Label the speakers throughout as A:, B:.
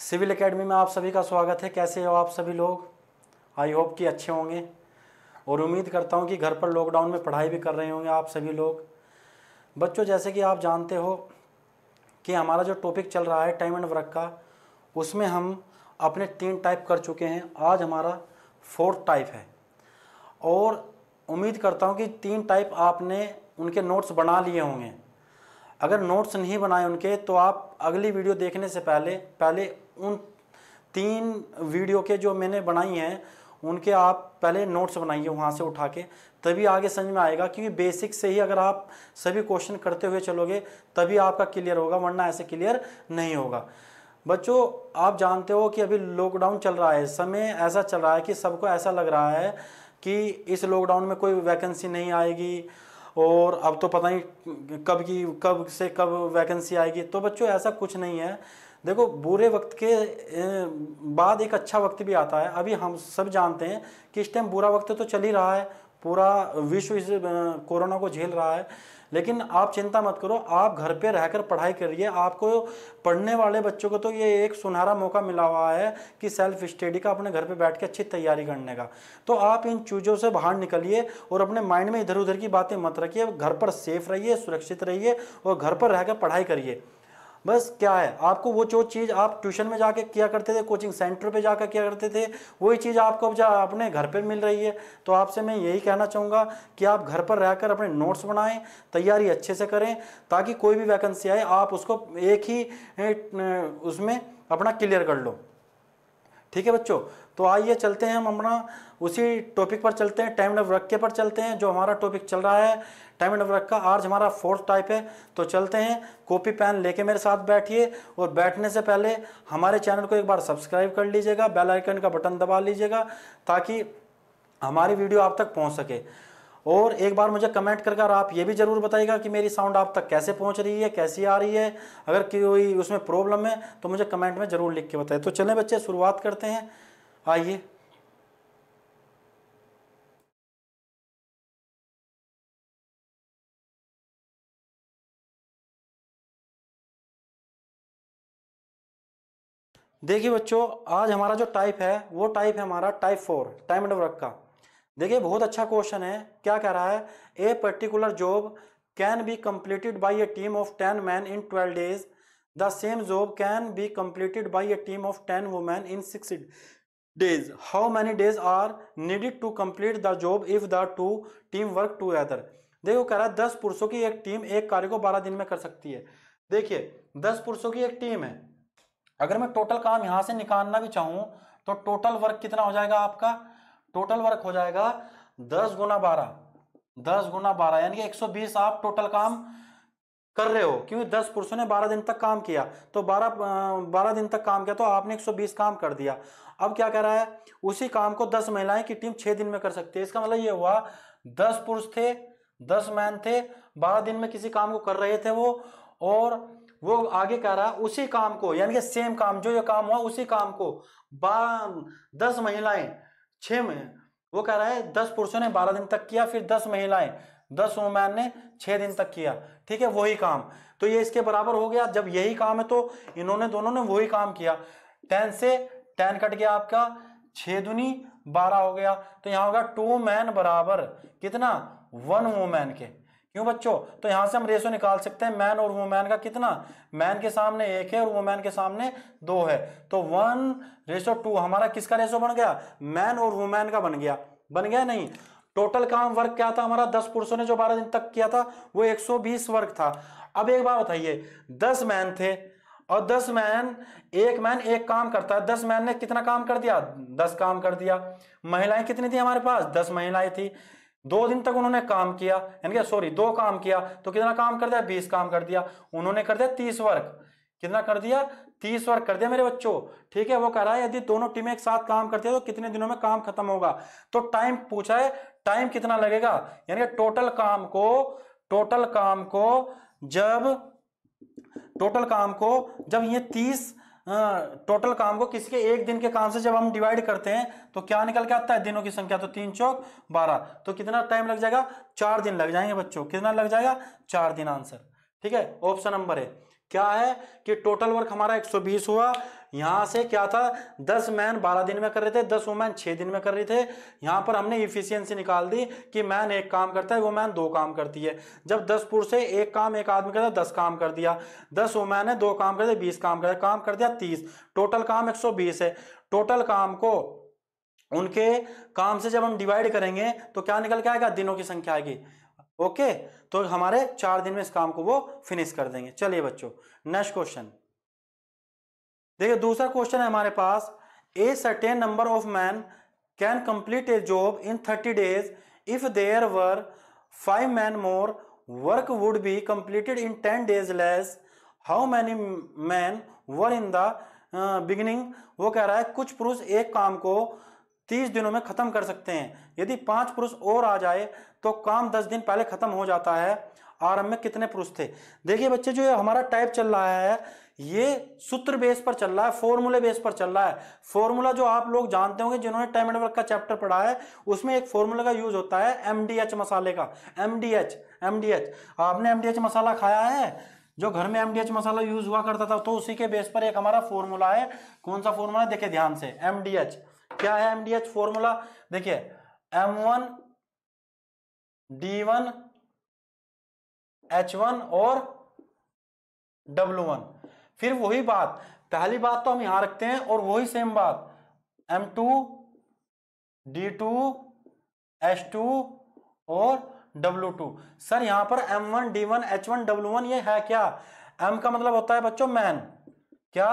A: civil academy में आप सभी का स्वागत है कैसे हो आप सभी लोग आई होप कि अच्छे
B: होंगे और उम्मीद करता हूँ कि घर पर लॉकडाउन में पढ़ाई भी कर रहे होंगे आप सभी लोग बच्चों जैसे कि आप जानते हो कि हमारा जो टॉपिक चल रहा है टाइम एंड वर्क का उसमें हम अपने तीन टाइप कर चुके हैं आज हमारा फोर्थ टाइप है और उम्मीद करता हूँ कि तीन टाइप आपने उनके नोट्स बना लिए होंगे अगर नोट्स नहीं बनाए उनके तो आप अगली वीडियो देखने से पहले पहले उन तीन वीडियो के जो मैंने बनाई हैं उनके आप पहले नोट्स बनाइए वहाँ से उठा के तभी आगे समझ में आएगा क्योंकि बेसिक से ही अगर आप सभी क्वेश्चन करते हुए चलोगे तभी आपका क्लियर होगा वरना ऐसे क्लियर नहीं होगा बच्चों आप जानते हो कि अभी लॉकडाउन चल रहा है समय ऐसा चल रहा है कि सबको ऐसा लग रहा है कि इस लॉकडाउन में कोई वैकेंसी नहीं आएगी और अब तो पता नहीं कब की कब से कब वैकेंसी आएगी तो बच्चों ऐसा कुछ नहीं है देखो बुरे वक्त के बाद एक अच्छा वक्त भी आता है अभी हम सब जानते हैं कि इस टाइम बुरा वक्त तो चल ही रहा है पूरा विश्व इस कोरोना को झेल रहा है लेकिन आप चिंता मत करो आप घर पे रहकर पढ़ाई करिए आपको पढ़ने वाले बच्चों को तो ये एक सुनहरा मौका मिला हुआ है कि सेल्फ स्टडी का अपने घर पे बैठ के अच्छी तैयारी करने का तो आप इन चीज़ों से बाहर निकलिए और अपने माइंड में इधर उधर की बातें मत रखिए घर पर सेफ रहिए सुरक्षित रहिए और घर पर रहकर पढ़ाई करिए बस क्या है आपको वो जो चीज़ आप ट्यूशन में जाके किया करते थे कोचिंग सेंटर पे जाकर किया करते थे वही चीज़ आपको अब अपने घर पर मिल रही है तो आपसे मैं यही कहना चाहूँगा कि आप घर पर रहकर अपने नोट्स बनाएँ तैयारी अच्छे से करें ताकि कोई भी वैकेंसी आए आप उसको एक ही उसमें अपना क्लियर कर लो ठीक है बच्चों तो आइए चलते हैं हम अपना उसी टॉपिक पर चलते हैं टाइम एंड वर्क के पर चलते हैं जो हमारा टॉपिक चल रहा है टाइम एंड वर्क का आज हमारा फोर्थ टाइप है तो चलते हैं कॉपी पेन लेके मेरे साथ बैठिए और बैठने से पहले हमारे चैनल को एक बार सब्सक्राइब कर लीजिएगा बेल आइकन का बटन दबा लीजिएगा ताकि हमारी वीडियो आप तक पहुँच सके और एक बार मुझे कमेंट कर और आप ये भी ज़रूर बताइएगा कि मेरी साउंड आप तक कैसे पहुंच रही है कैसी आ रही है अगर कोई उसमें प्रॉब्लम है तो मुझे कमेंट
A: में ज़रूर लिख के बताए तो चलें बच्चे शुरुआत करते हैं आइए देखिए बच्चों आज हमारा जो टाइप है वो टाइप है हमारा type four time and work का
B: देखिए बहुत अच्छा क्वेश्चन है क्या कह रहा है a particular job can be completed by a team of ten man in twelve days the same job can be completed by a team of ten women in six days how many days are needed to complete the job if the two team work together देखो कह रहा है दस पुरुषों की एक team एक कार्य को बारह दिन में कर सकती है देखिए दस पुरुषों की एक टीम है अगर मैं टोटल काम यहां से निकालना भी चाहूं तो टोटल वर्क कितना हो जाएगा आपका टोटल वर्क हो जाएगा दस गुना बारह दस गुना बारह यानी कि एक सौ बीस आप टोटल काम कर रहे हो क्योंकि दस पुरुषों ने बारह दिन तक काम किया तो बारह बारह दिन तक काम किया तो आपने एक सौ बीस काम कर दिया अब क्या कह रहा है उसी काम को दस महिलाएं की टीम छह दिन में कर सकती है इसका मतलब ये हुआ दस पुरुष थे दस मैन थे बारह दिन में किसी काम को कर रहे थे वो और वो आगे कह रहा है उसी काम को यानी कि सेम काम जो ये काम हुआ उसी काम को बारह दस महिलाएं छः में वो कह रहा है दस पुरुषों ने बारह दिन तक किया फिर दस महिलाएं दस वोमैन ने छः दिन तक किया ठीक है वही काम तो ये इसके बराबर हो गया जब यही काम है तो इन्होंने दोनों ने वही काम किया टेन से टेन कट गया आपका छः दुनी बारह हो गया तो यहाँ होगा टू मैन बराबर कितना वन वोमैन के क्यों बच्चों तो यहां से हम रेशो निकाल सकते हैं मैन और वुमैन का कितना मैन के सामने एक है और वुमैन के सामने दो है तो वन रेशो टू हमारा किसका रेशो बन गया मैन और वुमैन का बन गया बन गया नहीं टोटल काम वर्क क्या था हमारा दस पुरुषों ने जो बारह दिन तक किया था वो बीस वर्क था अब एक बार बताइए दस मैन थे और दस मैन एक मैन एक काम करता है दस मैन ने कितना काम कर दिया दस काम कर दिया महिलाएं कितनी थी हमारे पास दस महिलाएं थी दो दिन तक उन्होंने काम किया यानी कि सॉरी दो काम किया तो कितना काम कर दिया बीस काम कर दिया उन्होंने कर दिया तीस वर्क कितना कर दिया तीस वर्क कर दिया मेरे बच्चों ठीक है वो कह रहा है यदि दोनों टीमें एक साथ काम करती है तो कितने दिनों में काम खत्म होगा तो टाइम पूछा है टाइम कितना लगेगा यानी कि टोटल काम को टोटल काम को जब टोटल काम को जब ये तीस टोटल हाँ, काम को किसी के एक दिन के काम से जब हम डिवाइड करते हैं तो क्या निकल के आता है दिनों की संख्या तो तीन चौक बारह तो कितना टाइम लग जाएगा चार दिन लग जाएंगे बच्चों कितना लग जाएगा चार दिन आंसर ठीक है ऑप्शन नंबर है क्या है कि टोटल वर्क हमारा 120 हुआ यहां से क्या था 10 मैन 12 दिन में कर रहे थे 10 वुमैन 6 दिन में कर रहे थे यहां पर हमने इफिशियंसी निकाल दी कि मैन एक काम करता है वो मैन दो काम करती है जब 10 पुरुष से एक काम एक आदमी करता है दस काम कर दिया 10 वुमैन है दो काम करते बीस काम करते काम कर दिया तीस टोटल काम एक है टोटल काम को उनके काम से जब हम डिवाइड करेंगे तो क्या निकल के आएगा दिनों की संख्या आएगी ओके तो हमारे चार दिन में इस काम को वो फिनिश कर देंगे चलिए बच्चों नेक्स्ट क्वेश्चन देखिए दूसरा क्वेश्चन है हमारे पास a certain number of man can complete a job in thirty days if there were five man more work would be completed in ten days less how many man were in the beginning वो कह रहा है कुछ पुरुष एक काम को तीस दिनों में खत्म कर सकते हैं यदि पांच पुरुष और आ जाए तो काम दस दिन पहले खत्म हो जाता है आरंभ में कितने पुरुष थे देखिए बच्चे जो हमारा टाइप चल रहा है ये सूत्र बेस पर चल रहा है फॉर्मूले बेस पर चल रहा है फॉर्मूला जो आप लोग जानते होंगे जिन्होंने टाइम एंड वर्क का चैप्टर पढ़ा है उसमें एक फॉर्मूला का यूज होता है एमडीएच मसाले का एमडीएच एमडीएच आपने एमडीएच मसाला खाया है जो घर में एमडीएच मसाला यूज हुआ करता था तो उसी के बेस पर एक हमारा फॉर्मूला है कौन सा फॉर्मूला देखे ध्यान से एमडीएच क्या है एमडीएच फॉर्मूला देखिए
A: M one D one H one और डब्ल्यू वन फिर वही बात पहली बात तो
B: हम यहां रखते हैं और वही सेम बात M two D two H two और डब्लू टू सर यहां पर M one D one H one W one ये है क्या एम का मतलब होता है बच्चों मैन क्या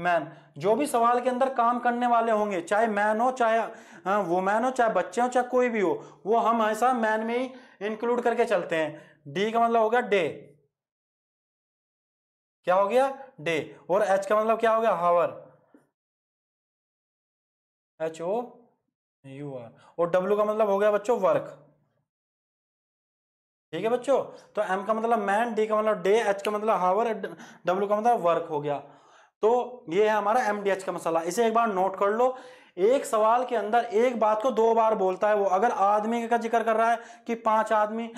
B: मैन जो भी सवाल के अंदर काम करने वाले होंगे चाहे मैन हो चाहे वो हाँ, मैन हो चाहे बच्चे हो चाहे कोई भी हो वो हम हमेशा मैन में ही इंक्लूड करके चलते हैं डी का मतलब हो गया डे
A: क्या हो गया डे और एच का मतलब क्या हो गया hour H O U R और डब्ल्यू का मतलब हो गया बच्चों वर्क ठीक है बच्चों तो एम का मतलब
B: मैन डी का मतलब डे एच का मतलब हावर डब्ल्यू का मतलब वर्क हो गया तो ये है हमारा एम का मसाला इसे एक बार नोट कर लो एक सवाल के अंदर एक बात को दो बार बोलता है वो अगर आदमी का जिक्र कर रहा है कि पांच आदमी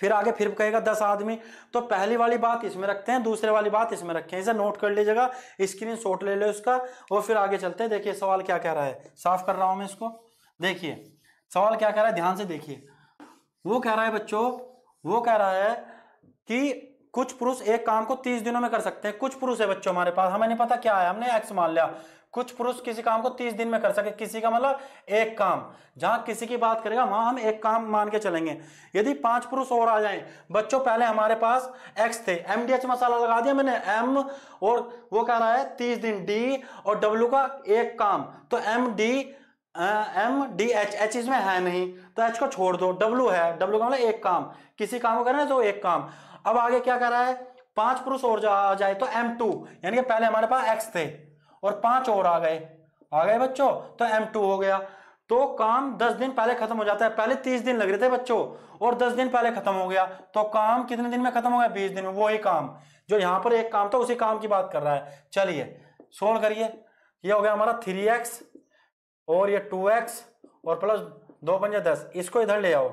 B: फिर आगे फिर कहेगा दस आदमी तो पहली वाली बात इसमें रखते हैं दूसरे वाली बात इसमें हैं इसे नोट कर लीजिएगा स्क्रीन शॉट ले लो इसका और फिर आगे चलते हैं देखिए सवाल क्या कह रहा है साफ कर रहा हूं मैं इसको देखिए सवाल क्या कह रहा है ध्यान से देखिए वो कह रहा है बच्चों वो कह रहा है कि कुछ पुरुष एक काम को तीस दिनों में कर सकते हैं कुछ पुरुष है बच्चों हमारे पास हमें नहीं पता क्या है हमने एक्स मान लिया कुछ पुरुष किसी काम को तीस दिन में कर सके किसी का मतलब एक काम जहां किसी की बात करेगा वहां हम एक काम मान के चलेंगे यदि पांच पुरुष और आ जाए बच्चों पहले हमारे पास एक्स थे एम डी एच मसाला लगा दिया मैंने एम और वो कह रहा है तीस दिन डी और डब्ल्यू का एक काम तो M D M D H H इसमें है नहीं तो एच को छोड़ दो डब्ल्यू है डब्ल्यू का मतलब एक काम किसी काम को करें तो एक काम अब आगे क्या कर रहा है पांच पुरुष और जा, आ जाए तो एम टू यानी पहले हमारे पास एक्स थे और पांच और आ गए आ गए बच्चों तो एम टू हो गया तो काम दस दिन पहले खत्म हो जाता है पहले तीस दिन लग रहे थे बच्चों और दस दिन पहले खत्म हो गया तो काम कितने दिन में खत्म हो गया बीस दिन में वही काम जो यहां पर एक काम था उसी काम की बात कर रहा है चलिए सोल्व करिए ये हो गया हमारा थ्री एक्स और ये टू एक्स और प्लस दो पंजे दस इसको इधर ले आओ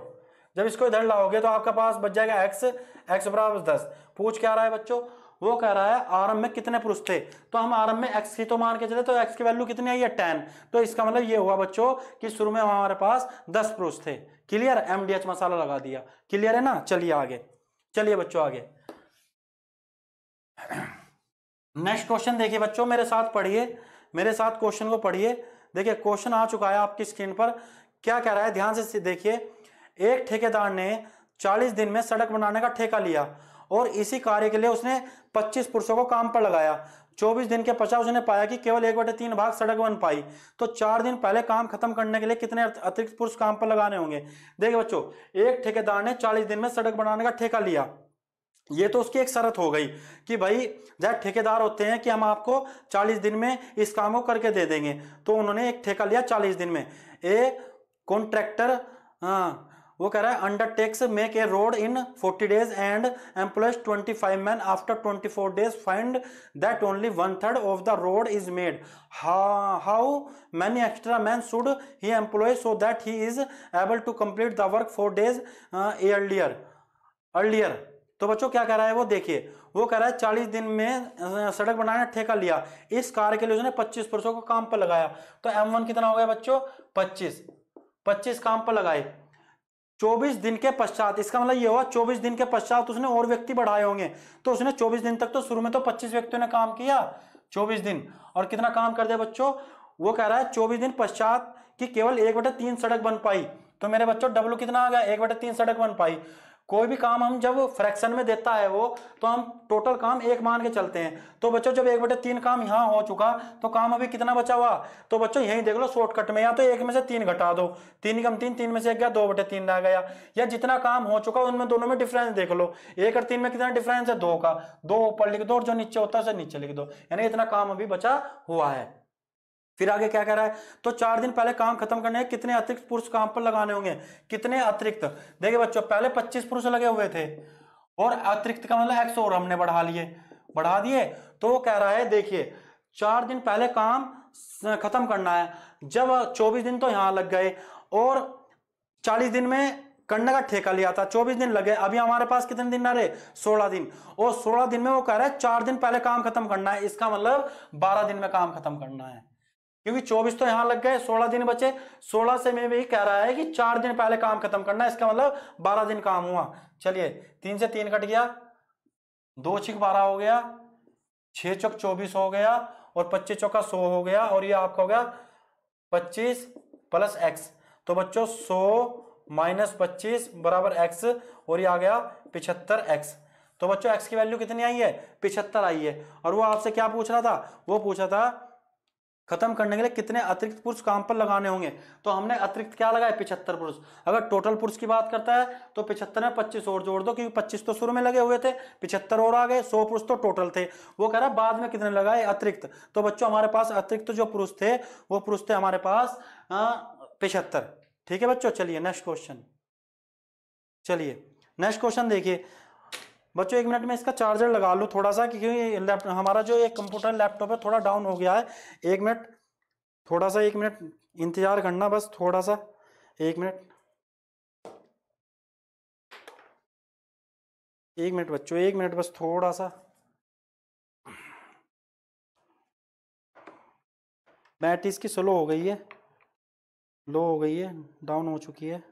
B: जब इसको इधर लाओगे तो आपके पास बच जाएगा एक्स एक्स बराबर दस पूछ क्या रहा है बच्चों वो कह रहा है आरंभ में कितने पुरुष थे तो हम आरंभ में एक्स की तो मान के चले तो एक्स की वैल्यू कितनी आई है टेन तो इसका मतलब ये हुआ बच्चों कि शुरू में हमारे पास दस पुरुष थे clear M D H masala लगा दिया क्लियर है ना चलिए आगे चलिए बच्चों आगे नेक्स्ट क्वेश्चन देखिए बच्चों मेरे साथ पढ़िए मेरे साथ क्वेश्चन को पढ़िए देखिए क्वेश्चन आ चुका है आपकी स्क्रीन पर क्या कह रहा है ध्यान से देखिए एक ठेकेदार ने 40 दिन में सड़क बनाने का ठेका लिया और इसी कार्य के लिए उसने 25 पुरुषों को काम पर लगाया 24 दिन के पश्चात उसने पाया कि केवल एक बटे तीन भाग सड़क बन पाई तो चार दिन पहले काम खत्म करने के लिए कितने अतिरिक्त पुरुष काम पर लगाने होंगे देखिए बच्चों एक ठेकेदार ने 40 दिन में सड़क बनाने का ठेका लिया ये तो उसकी एक शरत हो गई कि भाई जब ठेकेदार होते हैं कि हम आपको 40 दिन में इस काम को करके दे देंगे तो उन्होंने एक ठेका लिया 40 दिन में ए कॉन्ट्रैक्टर हाँ, वो कह रहा है undertakes make a road in 40 days and employs 25 man after 24 days find that only one third of the road is made how many extra man should he employ so that he is able to complete the work four days air earlier तो बच्चों क्या कह रहा है वो देखिए वो कह रहा है चालीस दिन में सड़क बनाने ठेका लिया इस कार के लिए उसने पच्चीस पुरुषों को काम पर लगाया तो एम वन कितना हो गया बच्चों पच्चीस पच्चीस काम पर लगाए 24 दिन के पश्चात इसका मतलब ये हुआ 24 दिन के पश्चात उसने और व्यक्ति बढ़ाए होंगे तो उसने 24 दिन तक तो शुरू में तो 25 व्यक्तियों ने काम किया 24 दिन और कितना काम कर दिया बच्चों वो कह रहा है 24 दिन पश्चात कि केवल एक बटे तीन सड़क बन पाई तो मेरे बच्चों डब्लू कितना आ गया एक बटे तीन सड़क बन पाई कोई भी काम हम जब फ्रैक्शन में देता है वो तो हम टोटल काम एक मान के चलते हैं तो बच्चों जब एक बटे तीन काम यहाँ हो चुका तो काम अभी कितना बचा हुआ तो बच्चों यही देख लो शॉर्टकट में या तो एक में से तीन घटा दो तीन कम तीन तीन में से एक गया दो बटे तीन रह गया या जितना काम हो चुका उनमें दोनों में डिफरेंस देख लो एक और तीन में कितना डिफरेंस है दो का दो ऊपर लिख दो और जो नीचे होता है उसे नीचे लिख दो यानी इतना काम अभी बचा हुआ है फिर आगे क्या कह रहा है तो चार दिन पहले काम खत्म करने हैं कितने अतिरिक्त पुरुष काम पर लगाने होंगे कितने अतिरिक्त देखिए बच्चों पहले 25 पुरुष लगे हुए थे और अतिरिक्त का मतलब एक्स और हमने बढ़ा लिए बढ़ा दिए तो वो कह रहा है देखिए चार दिन पहले काम खत्म करना है जब 24 दिन तो यहां लग गए और चालीस दिन में करने का ठेका लिया था चौबीस दिन लगे अभी हमारे पास कितने दिन रहे सोलह दिन और सोलह दिन में वो कह रहा है चार दिन पहले काम खत्म करना है इसका मतलब बारह दिन में काम खत्म करना है क्योंकि 24 तो यहां लग गए 16 दिन बचे 16 से मैं भी कह रहा है कि चार दिन पहले काम खत्म करना इसका मतलब 12 दिन काम हुआ चलिए तीन से तीन कट गया दो छिक बारह हो गया छः चौक चौबीस हो गया और पच्चीस चौका सौ हो गया और ये आपका हो गया पच्चीस प्लस एक्स तो बच्चों सौ माइनस पच्चीस बराबर एक्स और ये आ गया पिछहत्तर एक्स तो बच्चों एक्स की वैल्यू कितनी आई है पिछहत्तर आई है और वो आपसे क्या पूछ रहा था वो पूछा था खत्म करने के लिए कितने अतिरिक्त पुरुष काम पर लगाने होंगे तो हमने अतिरिक्त क्या लगाए पिछहत्तर पुरुष अगर टोटल पुरुष की बात करता है तो पिछहत्तर में पच्चीस और जोड़ दो क्योंकि पच्चीस तो शुरू में लगे हुए थे पिछहत्तर और आ गए सौ पुरुष तो टोटल थे वो कह रहा बाद में कितने लगाए अतिरिक्त तो बच्चों हमारे पास अतिरिक्त जो पुरुष थे वो पुरुष थे हमारे पास पिछहत्तर ठीक है बच्चों चलिए नेक्स्ट क्वेश्चन चलिए नेक्स्ट क्वेश्चन देखिए बच्चों एक मिनट में इसका चार्जर लगा लूँ थोड़ा सा क्योंकि हमारा जो एक कंप्यूटर लैपटॉप है थोड़ा डाउन हो गया
A: है एक मिनट थोड़ा सा एक मिनट इंतज़ार करना बस थोड़ा सा एक मिनट एक मिनट बच्चों एक मिनट बस थोड़ा सा बैटरी इसकी स्लो हो गई है लो हो गई है डाउन हो चुकी है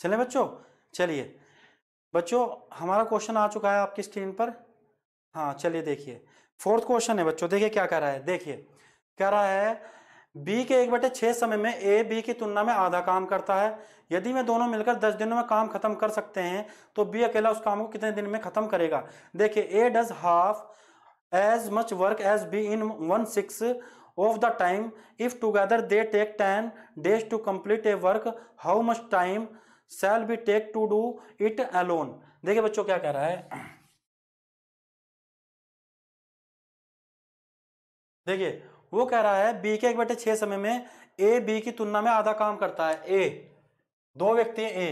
A: चले बच्चों चलिए बच्चों हमारा क्वेश्चन आ चुका है आपकी स्क्रीन पर हाँ चलिए देखिए फोर्थ
B: क्वेश्चन है बच्चों देखिए क्या कह रहा है देखिए कह रहा है बी के एक बटे छः समय में ए बी की तुलना में आधा काम करता है यदि वे दोनों मिलकर दस दिनों में काम खत्म कर सकते हैं तो बी अकेला उस काम को कितने दिन में खत्म करेगा देखिए A does half as much work as B in one six of the time if together they take ten days to complete a work how much time shall B take to do it
A: alone देखिए बच्चों क्या कह रहा है देखिए वो कह रहा है बी के एक बटे छह समय में ए बी की
B: तुलना में आधा काम करता है ए दो व्यक्ति ए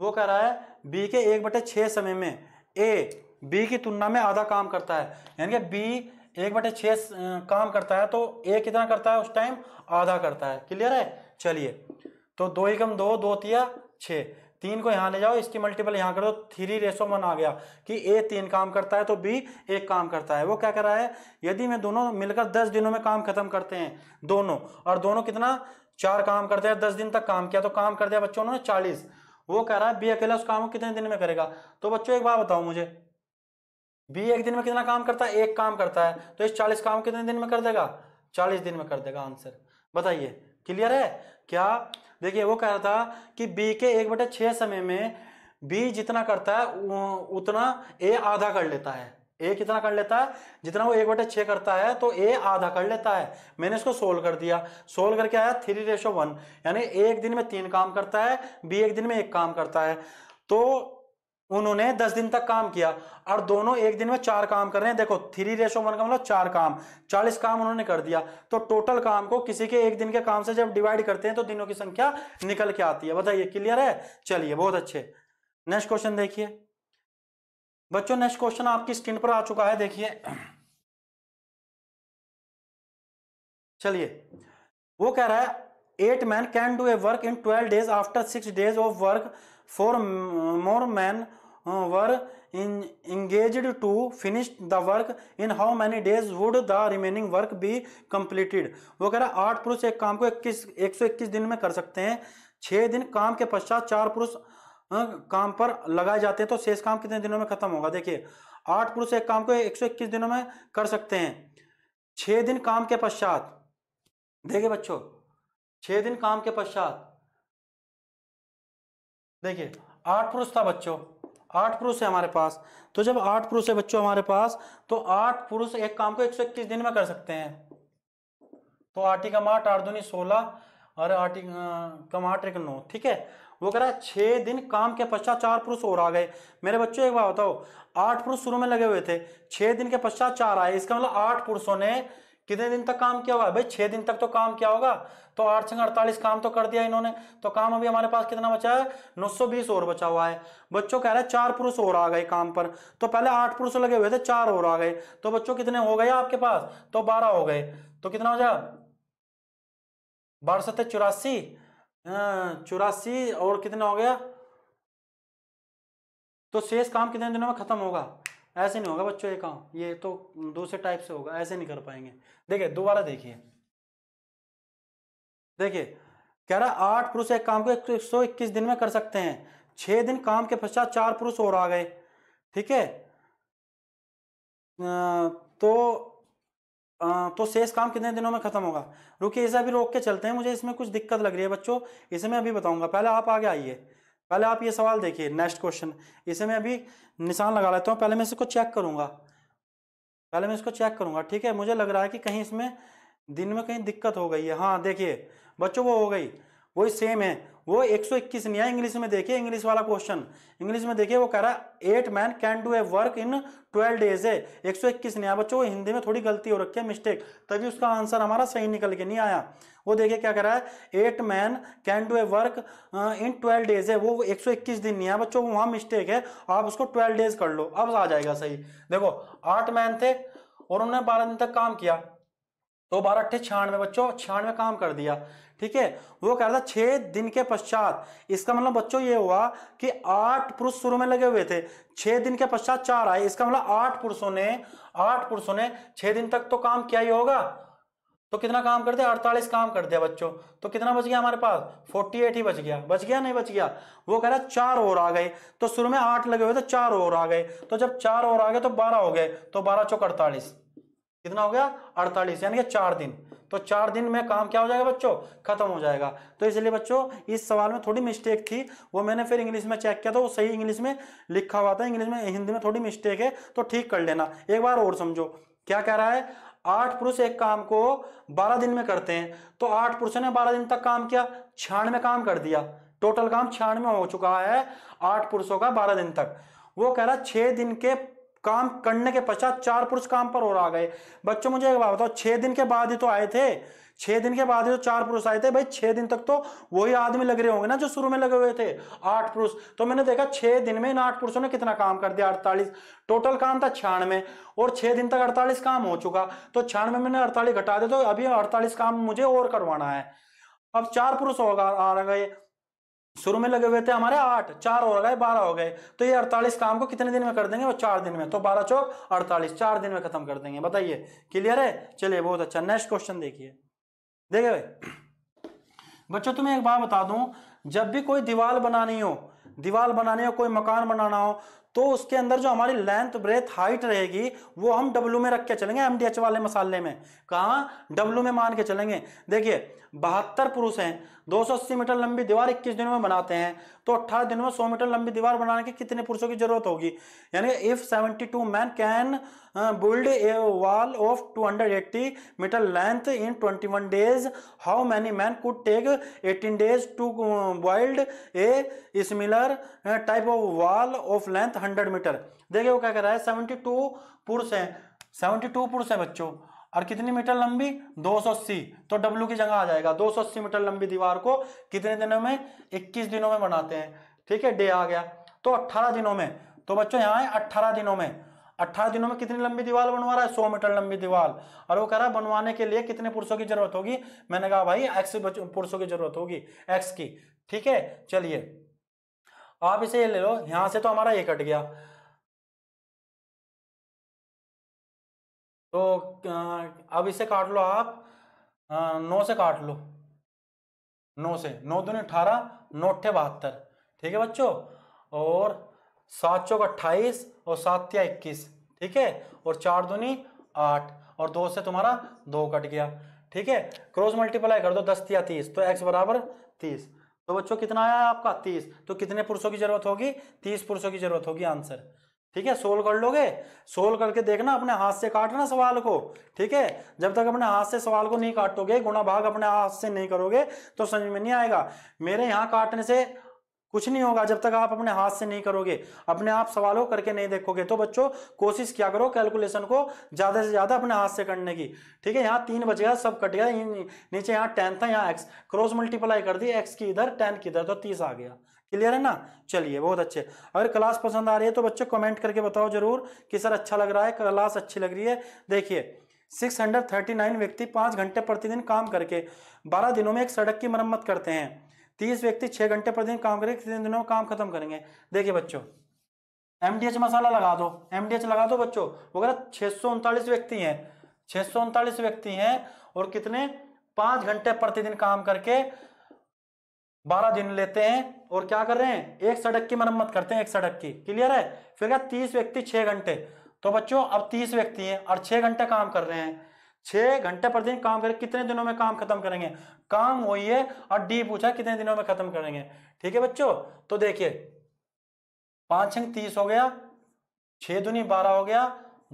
B: वो कह रहा है बी के एक बटे छह समय में ए बी की तुलना में आधा काम करता है यानी कि बी एक बटे छ काम करता है तो ए कितना करता है उस टाइम आधा करता है क्लियर है चलिए तो दो एकम दो दो तिया छः तीन को यहाँ ले जाओ इसकी मल्टीपल यहाँ कर दो थ्री रेशो वन आ गया कि ए तीन काम करता है तो बी एक काम करता है वो क्या कर रहा है यदि मैं दोनों मिलकर दस दिनों में काम खत्म करते हैं दोनों और दोनों कितना चार काम करते हैं दस दिन तक काम किया तो काम कर दिया बच्चों उन्होंने चालीस वो कह रहा है बी अकेला उस काम को कितने दिन में करेगा तो बच्चों एक बात बताओ मुझे बी एक दिन में कितना काम करता है एक काम करता है तो इस चालीस काम कितने दिन में कर देगा चालीस दिन में कर देगा आंसर बताइए क्लियर है क्या देखिए वो कह रहा था कि बी के एक बटे छः समय में बी जितना करता है उतना ए आधा कर लेता है ए कितना कर लेता है जितना वो एक बटे छः करता है तो ए आधा कर लेता है मैंने इसको सोल्व कर दिया सोल्व करके आया थ्री रेशो वन यानी एक दिन में तीन काम करता है बी एक दिन में एक काम करता है तो उन्होंने दस दिन तक काम किया और दोनों एक दिन में चार काम कर रहे हैं देखो थ्री रेशो वन का मतलब चार काम चालीस काम उन्होंने कर दिया तो टोटल काम को किसी के एक दिन के काम से जब डिवाइड करते हैं तो दिनों की संख्या निकल के आती है बताइए क्लियर है चलिए बहुत अच्छे नेक्स्ट
A: क्वेश्चन देखिए बच्चों नेक्स्ट क्वेश्चन आपकी स्क्रीन पर आ चुका है देखिए चलिए वो कह रहा है eight man can do a work in twelve days after six days of work four more
B: man were uh, in engaged to finish the work in how many days would the remaining work be completed वो कह रहा आठ पुरुष एक काम को इक्कीस एक सौ इक्कीस दिन में कर सकते हैं छः दिन काम के पश्चात चार पुरुष uh, काम पर लगाए जाते हैं तो शेष काम कितने दिनों में खत्म होगा देखिए आठ पुरुष एक काम को एक सौ इक्कीस दिनों में कर सकते हैं छः दिन काम के पश्चात देखिए बच्चों छः दिन काम के पश्चात देखिए आठ पुरुष था बच्चों आठ पुरुष है हमारे पास तो जब आठ पुरुष है बच्चों हमारे पास तो आठ पुरुष एक काम को एक सौ इक्कीस दिन में कर सकते हैं तो आठी कम आठ आठ दूनी सोलह और आठी कम आठ एक नौ ठीक है वो कह रहा है छह दिन काम के पश्चात चार पुरुष और आ गए मेरे बच्चों एक बात बताओ आठ पुरुष शुरू में लगे हुए थे छह दिन के पश्चात चार आए इसका मतलब आठ पुरुषों ने कितने दिन तक काम किया हुआ भाई छह दिन तक तो काम किया होगा तो आठ संग अड़तालीस काम तो कर दिया इन्होंने तो काम अभी हमारे पास कितना बचा है नौ सौ बीस और बचा हुआ है बच्चों कह रहे हैं चार पुरुष और आ गए काम पर तो पहले आठ पुरुष लगे हुए थे चार और आ गए तो बच्चों कितने हो गए आपके पास तो बारह हो गए तो कितना हो जाए बारह सत्तर चौरासी हाँ, चौरासी और कितना हो गया तो शेष काम कितने दिनों में खत्म होगा ऐसे नहीं होगा बच्चों एक काम ये तो दूसरे टाइप से होगा ऐसे नहीं कर पाएंगे देखिए दोबारा देखिए देखिए कह रहा आठ पुरुष एक काम को एक सौ इक्कीस दिन में कर सकते हैं छह दिन काम के पश्चात चार पुरुष और आ गए ठीक है तो आ, तो शेष काम कितने दिनों में खत्म होगा रुकिए इसे अभी रोक के चलते हैं मुझे इसमें कुछ दिक्कत लग रही है बच्चों इसे मैं अभी बताऊंगा पहले आप आगे आइए पहले आप ये सवाल देखिए नेक्स्ट क्वेश्चन इसे मैं अभी निशान लगा लेता हूँ पहले मैं इसको चेक करूँगा पहले मैं इसको चेक करूँगा ठीक है मुझे लग रहा है कि कहीं इसमें दिन में कहीं दिक्कत हो गई है हाँ देखिए बच्चों वो हो गई वही सेम है वो 121 नहीं है इंग्लिश में देखिए इंग्लिश वाला क्वेश्चन इंग्लिश में देखिए वो कह रहा eight man can do a work in twelve days है 121 नहीं आया बच्चों वो हिंदी में थोड़ी गलती हो रखी है मिस्टेक तभी उसका आंसर हमारा सही निकल के नहीं आया वो देखिए क्या कह रहा है eight man can do a work in twelve days है वो 121 दिन नहीं है बच्चों वहाँ मिस्टेक है आप उसको ट्वेल्व डेज कर लो अब आ जाएगा सही देखो आठ मैन थे और उन्होंने बारह दिन तक काम किया तो बारह अट्ठे छियानवे बच्चों छियानवे काम कर दिया ठीक है वो कह रहा था छह दिन के पश्चात इसका मतलब बच्चों ये हुआ कि आठ पुरुष शुरू में लगे हुए थे छह दिन के पश्चात चार आए इसका मतलब आठ पुरुषों ने आठ पुरुषों ने छह दिन तक तो काम किया ही होगा तो कितना काम कर दिया अड़तालीस काम कर दिया बच्चों तो कितना बच गया हमारे पास फोर्टी एट ही बच गया बच गया नहीं बच गया वो कह रहा चार ओवर आ गए तो शुरू में आठ लगे हुए थे चार ओवर आ गए तो जब चार ओवर आ गए तो बारह हो गए तो बारह चौक अड़तालीस कितना हो गया अड़तालीस यानी कि चार दिन तो चार दिन में काम क्या हो जाएगा बच्चों खत्म हो जाएगा तो इसलिए बच्चों इस सवाल में थोड़ी मिस्टेक थी वो मैंने फिर इंग्लिश में चेक किया था तो वो सही इंग्लिश में लिखा हुआ था इंग्लिश में हिंदी में थोड़ी मिस्टेक है तो ठीक कर लेना एक बार और समझो क्या कह रहा है आठ पुरुष एक काम को बारह दिन में करते हैं तो आठ पुरुषों ने बारह दिन तक काम किया छियानवे काम कर दिया टोटल काम छियानवे हो चुका है आठ पुरुषों का बारह दिन तक वो कह रहा है छह दिन के काम करने के पश्चात चार पुरुष काम पर और आ गए बच्चों मुझे एक बात बताओ छह दिन के बाद ही तो आए थे छह दिन के बाद ही तो चार पुरुष आए थे भाई छह दिन तक तो वही आदमी लग रहे होंगे ना जो शुरू में लगे हुए थे आठ पुरुष तो मैंने देखा छह दिन में इन आठ पुरुषों ने कितना काम कर दिया अड़तालीस टोटल काम था छियानवे और छह दिन तक अड़तालीस काम हो चुका तो छियानवे मैंने अड़तालीस घटा दे तो अभी अड़तालीस काम मुझे और करवाना है अब चार पुरुष होगा आ गए शुरू में लगे हुए थे हमारे आठ चार हो गए बारह हो गए तो ये अड़तालीस काम को कितने दिन में कर देंगे वो चार दिन में तो बारह चौक अड़तालीस चार दिन में खत्म कर देंगे बताइए क्लियर है चलिए बहुत अच्छा नेक्स्ट क्वेश्चन देखिए देखे भाई बच्चों तुम्हें एक बात बता दूं जब भी कोई दीवार बनानी हो दीवार बनानी हो कोई मकान बनाना हो तो उसके अंदर जो हमारी लेंथ ब्रेथ हाइट रहेगी वो हम डब्लू में रख के चलेंगे एम वाले मसाले में कहा डब्लू में मान के चलेंगे देखिए बहत्तर पुरुष हैं 280 मीटर लंबी दीवार 21 दिनों में बनाते हैं तो 18 दिनों में 100 मीटर लंबी दीवार बनाने के कितने पुरुषों की जरूरत होगी यानी if 72 man can build a wall of 280 metre length in 21 days how many man could take 18 days to build a similar type of wall of length hundred metre देखिए वो क्या कर रहा है 72 पुरुष हैं 72 पुरुष हैं बच्चों और कितनी मीटर लंबी 280 तो डब्लू की जगह आ जाएगा 280 मीटर लंबी दीवार को कितने दिनों में 21 दिनों में बनाते हैं ठीक है डे आ गया तो 18 दिनों में तो बच्चों यहाँ है 18 दिनों में 18 दिनों में कितनी लंबी दीवार बनवा रहा है 100 मीटर लंबी दीवार और वो कह रहा है बनवाने के लिए कितने पुरुषों की जरूरत होगी मैंने कहा भाई एक्स पुरुषों की
A: जरूरत होगी एक्स की ठीक है चलिए आप इसे ले लो यहां से तो हमारा ये कट गया तो अब इसे काट लो आप नौ से काट लो
B: नौ से नौ दूनी अठारह नौ अठे बहत्तर ठीक है बच्चों और सात चौक अट्ठाईस और सात या इक्कीस ठीक है और चार दूनी आठ और दो से तुम्हारा दो कट गया ठीक है क्रॉस मल्टीप्लाई कर दो दस या तीस तो एक्स बराबर तीस तो बच्चों कितना आया आपका तीस तो कितने पुरुषों की जरूरत होगी तीस पुरुषों की जरूरत होगी आंसर ठीक है सोल्व कर लोगे सोल्व करके देखना अपने हाथ से काटना सवाल को ठीक है जब तक अपने हाथ से सवाल को नहीं काटोगे गुणा भाग अपने हाथ से नहीं करोगे तो समझ में नहीं आएगा मेरे यहाँ काटने से कुछ नहीं होगा जब तक आप अपने हाथ से नहीं करोगे अपने आप सवालों करके नहीं देखोगे तो बच्चों कोशिश क्या करो कैलकुलेशन को ज़्यादा से ज़्यादा अपने हाथ से करने की ठीक है यहाँ तीन बच गया सब कट गया नीचे यहाँ टेंथ है यहाँ एक्स क्रॉस मल्टीप्लाई कर दी एक्स की इधर टेंथ की इधर तो तीस आ गया क्लियर है ना चलिए बहुत अच्छे अगर क्लास पसंद आ रही है तो बच्चे कमेंट करके बताओ जरूर कि सर अच्छा लग रहा है क्लास अच्छी लग रही है देखिए 639 व्यक्ति पाँच घंटे प्रतिदिन काम करके 12 दिनों में एक सड़क की मरम्मत करते हैं 30 व्यक्ति 6 घंटे प्रतिदिन काम करके कितने दिनों में काम खत्म करेंगे देखिए बच्चों एमडीएच मसाला लगा दो एमडीएच लगा दो बच्चों वगैरह छः व्यक्ति हैं छः व्यक्ति हैं और कितने पाँच घंटे प्रतिदिन काम करके बारह दिन लेते हैं और क्या कर रहे हैं एक सड़क की मरम्मत करते हैं एक सड़क की क्लियर है फिर क्या तीस व्यक्ति छह घंटे तो बच्चों अब तीस व्यक्ति हैं और छह घंटे काम कर रहे हैं छह घंटे पर दिन काम करें कितने दिनों में काम खत्म करेंगे काम वही है और डी पूछा कितने दिनों में खत्म करेंगे ठीक है बच्चों तो देखिए पांच अंक तीस हो गया छह दुनी बारह हो गया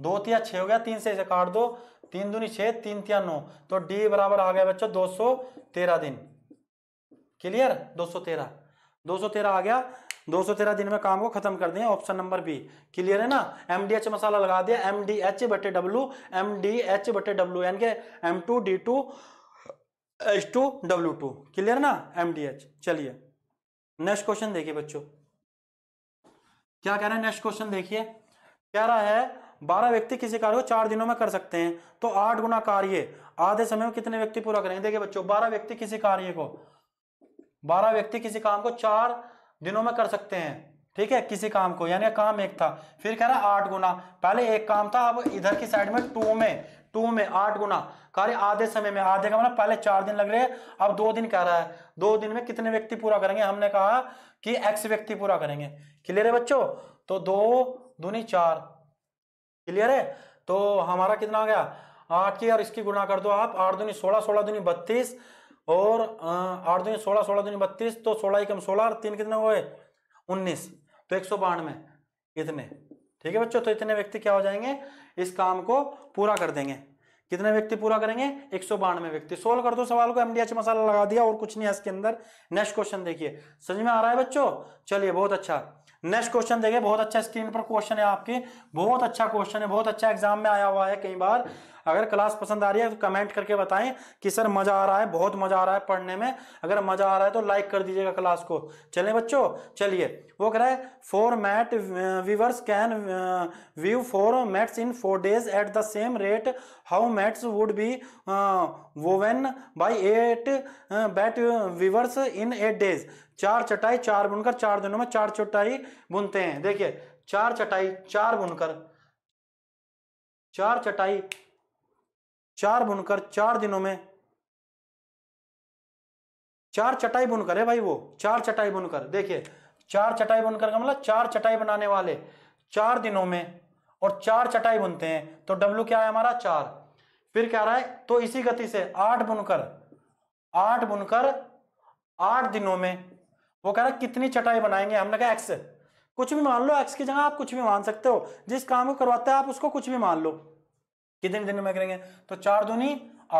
B: दो तिया छह हो गया तीन से इसे काट दो तीन दुनी छह तीन तिया नौ तो डी बराबर आ गया बच्चों दो तेरह दिन क्लियर दो सौ तेरह 213 आ गया 213 दिन में काम को खत्म कर दिया ऑप्शन नंबर बी क्लियर है ना एम डी एच मसाला लगा दिया एम डी एच बटे डब्ल्यू एम डी एच बटे डब्ल्यू यानी कि M two D two H two W two clear ना एम डी एच चलिए नेक्स्ट क्वेश्चन देखिए बच्चों क्या कह रहे हैं नेक्स्ट क्वेश्चन देखिए कह रहा है बारह व्यक्ति किसी कार्य को चार दिनों में कर सकते हैं तो आठ गुना कार्य आधे समय में कितने व्यक्ति पूरा करेंगे देखिए बच्चों बारह व्यक्ति किसी कार्य को बारह व्यक्ति किसी काम को चार दिनों में कर सकते हैं ठीक है किसी काम को यानी काम एक था फिर कह रहा है आठ गुना पहले एक काम था अब इधर की साइड में टू में टू में आठ गुना कार्य आधे समय में आधे का मतलब पहले चार दिन लग रहे हैं अब दो दिन कह रहा है दो दिन में कितने व्यक्ति पूरा करेंगे हमने कहा कि एक्स व्यक्ति पूरा करेंगे क्लियर है बच्चों तो दो दूनी चार क्लियर है तो हमारा कितना आ गया आठ की और इसकी गुना कर दो आप आठ दूनी सोलह सोलह दूनी बत्तीस और आठ दो सोलह सोलह दो बत्तीस तो सोलह एकम सोलह और तीन कितने हुए उन्नीस तो एक सौ बानवे इतने ठीक है बच्चों तो इतने व्यक्ति क्या हो जाएंगे इस काम को पूरा कर देंगे कितने व्यक्ति पूरा करेंगे एक सौ बानवे व्यक्ति सोल्व कर दो सवाल को एमडीएच मसाला लगा दिया और कुछ नहीं है इसके अंदर नेक्स्ट क्वेश्चन देखिए समझ में आ रहा है बच्चों चलिए बहुत अच्छा नेक्स्ट क्वेश्चन देखिए बहुत अच्छा स्क्रीन पर क्वेश्चन है आपके बहुत अच्छा क्वेश्चन है बहुत अच्छा एग्जाम में आया हुआ है कई बार अगर क्लास पसंद आ रही है तो कमेंट करके बताएं कि सर मज़ा आ रहा है बहुत मज़ा आ रहा है पढ़ने में अगर मज़ा आ रहा है तो लाइक कर दीजिएगा क्लास को चलें बच्चों चलिए वो कह रहा है four mat weavers can weave four mats in four days at the same rate how mats would be woven by eight mat weavers in eight days चार चटाई चार बुनकर चार दिनों में चार चटाई बुनते हैं
A: देखिए चार चटाई चार बुनकर चार चटाई चार बुनकर चार दिनों में
B: चार चटाई बुनकर है भाई वो चार चटाई बुनकर देखिए चार चटाई बुनकर का मतलब चार चटाई बनाने वाले चार दिनों में और चार चटाई बुनते हैं तो डब्लू क्या है हमारा चार फिर क्या रहा है तो इसी गति से आठ बुनकर आठ बुनकर आठ दिनों में वो कह रहा है कितनी चटाई बनाएंगे हमने कहा एक्स कुछ भी मान लो एक्स की जगह आप कुछ भी मान सकते हो जिस काम को करवाते हैं आप उसको कुछ भी मान लो कितने दिन में करेंगे तो चार दूनी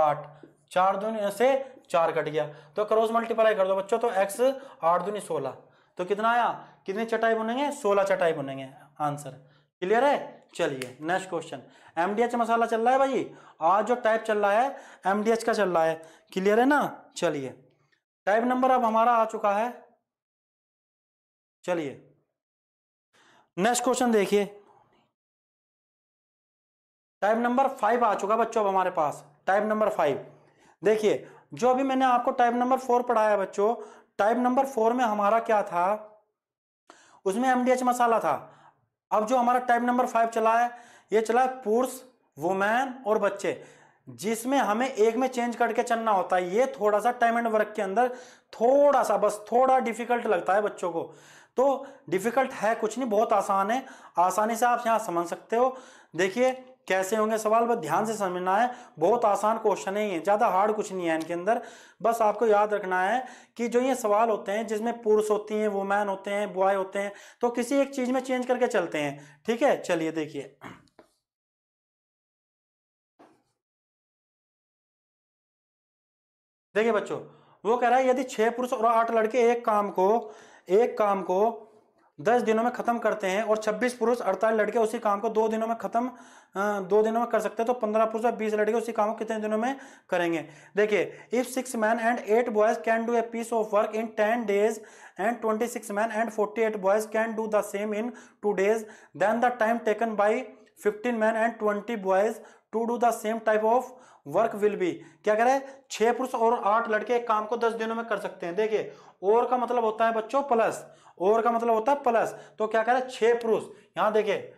B: आठ चार दूनी से चार कट गया तो क्रॉस मल्टीप्लाई कर दो बच्चों तो एक्स आठ दूनी सोलह तो कितना आया कितनी चटाई बुनेंगे सोलह चटाई बुनेंगे आंसर क्लियर है चलिए नेक्स्ट क्वेश्चन एमडीएच मसाला चल रहा है भाई आज जो टाइप चल रहा है एमडीएच का चल रहा है क्लियर है ना चलिए टाइप
A: नंबर अब हमारा आ चुका है चलिए नेक्स्ट क्वेश्चन देखिए टाइप नंबर फाइव आ चुका
B: बच्चों अब हमारे पास टाइप नंबर फाइव देखिए जो अभी मैंने आपको टाइप नंबर फोर पढ़ाया बच्चों टाइप नंबर फोर में हमारा क्या था उसमें एमडीएच मसाला था अब जो हमारा टाइप नंबर फाइव चला है ये चला है पुरुष वुमेन और बच्चे जिसमें हमें एक में चेंज करके चलना होता है ये थोड़ा सा टाइम एंड वर्क के अंदर थोड़ा सा बस थोड़ा डिफिकल्ट लगता है बच्चों को तो डिफिकल्ट है कुछ नहीं बहुत आसान है आसानी से आप यहाँ समझ सकते हो देखिए कैसे होंगे सवाल बस ध्यान से समझना है बहुत आसान क्वेश्चन है ये ज़्यादा हार्ड कुछ नहीं है इनके अंदर बस आपको याद रखना है कि जो ये सवाल होते हैं जिसमें पुरुष होती हैं वुमेन होते हैं बॉय होते हैं तो किसी एक चीज़ में चेंज
A: करके चलते हैं ठीक है चलिए देखिए देखिए बच्चों वो कह रहा है यदि
B: छह पुरुष और आठ लड़के एक काम को एक काम को दस दिनों में खत्म करते हैं और छब्बीस पुरुष अड़तालीस लड़के उसी काम को दो दिनों में खत्म दो दिनों में कर सकते हैं तो पंद्रह पुरुष और बीस लड़के उसी काम को कितने दिनों में करेंगे देखिए if six man and eight boys can do a piece of work in ten days and twenty six man and forty eight boys can do the same in two days then the time taken by fifteen man and twenty boys to do the same type of work will be क्या कह रहा है छह पुरुष और आठ लड़के एक काम को दस दिनों में कर सकते हैं देखिए और का मतलब होता है बच्चों प्लस और का मतलब होता है प्लस तो क्या कह रहा है छह पुरुष यहां देखिए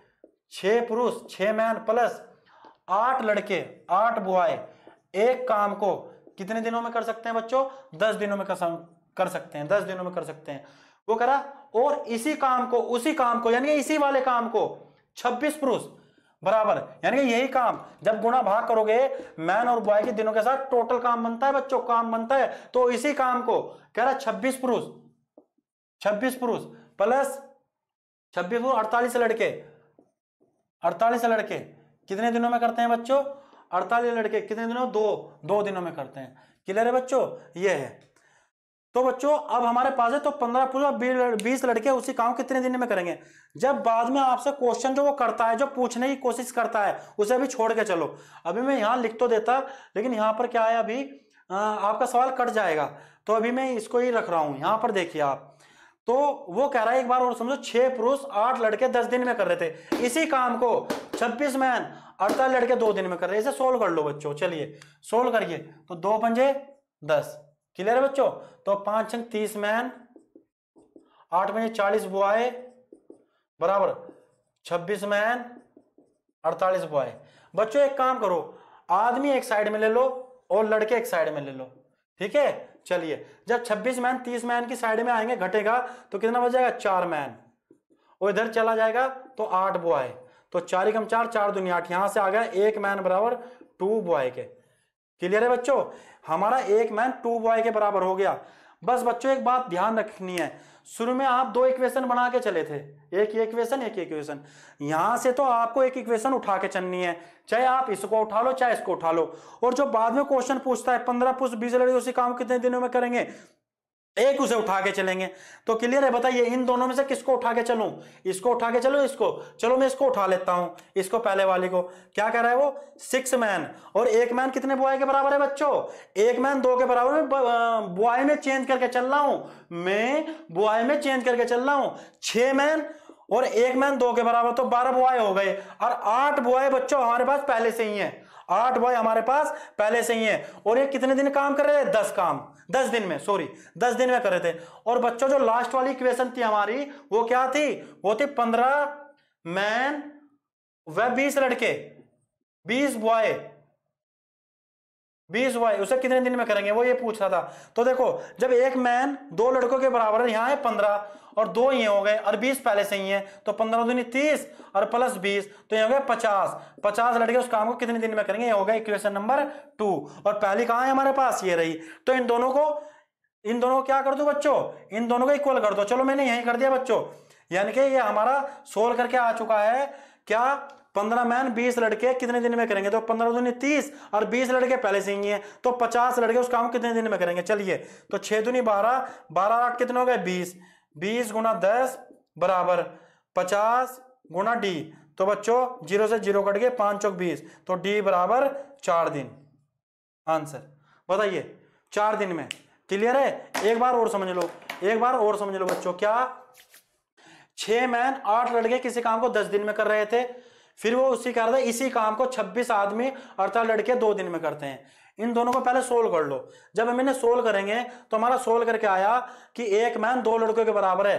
B: छह पुरुष छह मैन प्लस आठ लड़के आठ बुआए एक काम को कितने दिनों में कर सकते हैं बच्चों दस दिनों में कर सकते हैं दस दिनों में कर सकते हैं वो करा और इसी काम को उसी काम को यानी इसी वाले काम को छब्बीस पुरुष बराबर यानी कि यही काम जब गुणा भाग करोगे मैन और बॉय के दिनों के साथ टोटल काम बनता है बच्चों काम बनता है तो इसी काम को कह रहा छब्बीस पुरुष छब्बीस पुरुष प्लस छब्बीस पुरुष अड़तालीस लड़के अड़तालीस लड़के कितने दिनों में करते हैं बच्चों अड़तालीस लड़के कितने दिनों दो दो दिनों में करते हैं क्लियर है बच्चों ये है तो बच्चों अब हमारे पास है तो पंद्रह पुरुष बीस लड़के उसी काम कितने दिन में करेंगे जब बाद में आपसे क्वेश्चन जो वो करता है जो पूछने की कोशिश करता है उसे अभी छोड़ के चलो अभी मैं यहाँ लिख तो देता लेकिन यहाँ पर क्या है अभी आ, आपका सवाल कट जाएगा तो अभी मैं इसको ही रख रहा हूँ यहाँ पर देखिए आप तो वो कह रहा है एक बार और समझो छह पुरुष आठ लड़के दस दिन में कर रहे थे इसी काम को छब्बीस मैन अड़तालीस लड़के दो दिन में कर रहे इसे सोल्व कर लो बच्चों चलिए सोल्व करिए तो दो पंजे दस क्लियर है बच्चों तो पांच अंक तीस मैन आठ में चालीस बुआए बराबर छब्बीस मैन अड़तालीस बुआए बच्चों एक काम करो आदमी एक साइड में ले लो और लड़के एक साइड में ले लो ठीक है चलिए जब 26 मैन 30 मैन की साइड में आएंगे घटेगा तो कितना बच जाएगा चार मैन और इधर चला जाएगा तो आठ बुआए तो चार एकम चार चार दुनिया आठ यहां से आ गया एक मैन बराबर टू बॉय के क्लियर है बच्चों हमारा एक मैन टू वाई के बराबर हो गया बस बच्चों एक बात ध्यान रखनी है शुरू में आप दो इक्वेशन बना के चले थे एक इक्वेशन एक इक्वेशन यहां से तो आपको एक इक्वेशन उठा के चलनी है चाहे आप इसको उठा लो चाहे इसको उठा लो और जो बाद में क्वेश्चन पूछता है पंद्रह पुष्ट बीस लड़के उसी काम कितने दिनों में करेंगे एक उसे उठा के चलेंगे तो क्लियर है बताइए इन दोनों में से किसको उठा के चलू इसको उठा के चलो इसको चलो मैं इसको उठा लेता हूं इसको पहले वाले को क्या कह रहा है वो सिक्स मैन और एक मैन कितने बुआ के बराबर है बच्चों एक मैन दो के बराबर में बुआई में चेंज करके चल रहा हूं मैं बुआई में चेंज करके चल रहा हूं छह मैन और एक मैन दो के बराबर तो बारह बुआई हो गए और आठ बुआई बच्चों हमारे पास पहले से ही है आठ बॉय हमारे पास पहले से ही है और ये कितने दिन काम कर रहे थे दस काम दस दिन में सॉरी दस दिन में कर रहे थे और बच्चों जो लास्ट वाली इक्वेशन थी हमारी वो क्या थी वो थी पंद्रह मैन वह बीस लड़के बीस बॉय बीस बॉय उसे कितने दिन में करेंगे वो ये पूछ रहा था तो देखो जब एक मैन दो लड़कों के बराबर है यहां है पंद्रह और दो ये हो गए और बीस पहले से ही है तो पंद्रह दूनी तीस और प्लस बीस तो ये हो गए पचास पचास लड़के उस काम को कितने दिन में करेंगे ये हो गया इक्वेशन नंबर टू और पहली कहा है हमारे पास ये रही तो इन दोनों को इन दोनों को क्या कर दो बच्चों इन दोनों को इक्वल कर दो चलो मैंने यही कर दिया बच्चों यानी कि ये हमारा सोल्व करके आ चुका है क्या पंद्रह मैन बीस लड़के कितने दिन में करेंगे तो पंद्रह दुनी तीस और बीस लड़के पहले से ही हैं तो पचास लड़के उस काम कितने दिन में करेंगे चलिए तो छह दुनी बारह बारह आठ कितने हो गए बीस बीस गुना दस बराबर पचास गुना डी तो बच्चों जीरो से जीरो कट गए पांच चौक बीस तो डी बराबर चार दिन आंसर बताइए चार दिन में क्लियर है एक बार और समझ लो एक बार और समझ लो बच्चों क्या छह मैन आठ लड़के किसी काम को दस दिन में कर रहे थे फिर वो उसी कर रहे इसी काम को छब्बीस आदमी अर्थात लड़के दो दिन में करते हैं इन दोनों को पहले सोल्व कर लो जब हम इन्हें सोल्व करेंगे तो हमारा सोल्व करके आया कि एक मैन दो लड़कों के बराबर है